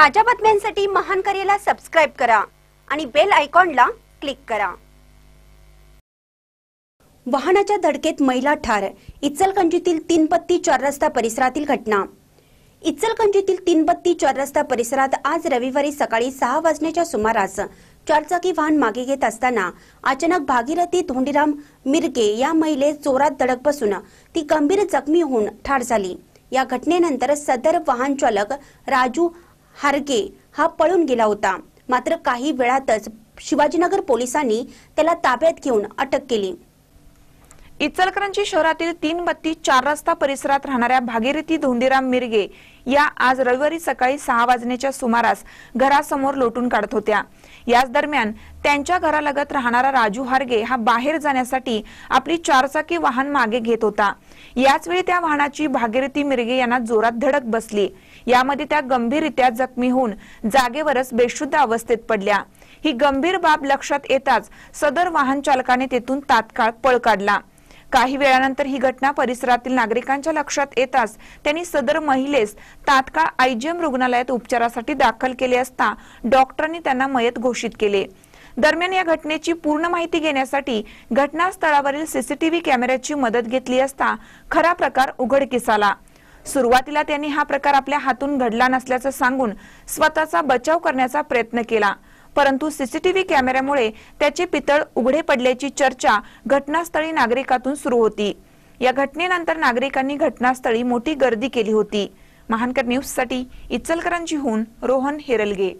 ताज्या बातम्यांसाठी महान करेला सबस्क्राईब करा आणि बेल आयकॉनला क्लिक करा वाहनाच्या धडकेत महिला ठार इचलकंजीतील तीन पत्ती चार रस्ता परिसरातील घटना इचलकंजीतील तीन पत्ती चार रस्ता परिसरात आज रविवारी सकाळी सहा वाजण्याच्या सुमारास चारचाकी वाहन मागे घेत असताना अचानक भागीरथी धोंडीराम मिरगे या महिले चोरात धडक बसून ती गंभीर जखमी होऊन ठार झाली या घटनेनंतर सदर वाहन चालक राजू हारगे हा पळून गेला होता मात्र काही वेळातच शिवाजीनगर पोलिसांनी त्याला ताब्यात घेऊन अटक केली इचलकरंजी शहरातील तीन बत्ती चार रस्ता परिसरात राहणाऱ्या भागीरथी धोंडीराम मिरगे या आज रविवारी सकाळी सहा वाजण्याच्या सुमारास घरासमोर लोटून काढत होत्या याच दरम्यान त्यांच्या घरालगत राहणारा राजू हारगे हा बाहेर जाण्यासाठी आपली चारचाकी वाहन मागे घेत होता याचवेळी त्या वाहनाची भागीरथी मिरगे यांना जोरात धडक बसली यामध्ये त्या गंभीररित्या जखमी होऊन जागेवरच बेशुद्ध अवस्थेत पडल्या ही गंभीर बाब लक्षात येताच सदर वाहन चालकाने तेथून तात्काळ पळ काढला काही वेळानंतर ही घटना परिसरातील नागरिकांच्या लक्षात येताच त्यांनी सदर महिलेस तात्काळ आयजीएम रुग्णालयात उपचारासाठी दाखल केले असता डॉक्टरांनी त्यांना मयत घोषित केले दरम्यान या घटनेची पूर्ण माहिती घेण्यासाठी घटनास्थळावरील सीसीटीव्ही कॅमेऱ्याची मदत घेतली असता खरा प्रकार उघडकीस आला सुरुवातीला त्यांनी हा प्रकार आपल्या हातून घडला नसल्याचं सांगून स्वतःचा बचाव करण्याचा प्रयत्न केला परंतु सीसीटीव्ही कॅमेऱ्यामुळे त्याचे पितळ उघडे पडल्याची चर्चा घटनास्थळी नागरिकातून सुरू होती या घटनेनंतर नागरिकांनी घटनास्थळी मोठी गर्दी केली होती महानकर न्यूज साठी हून रोहन हेरलगे।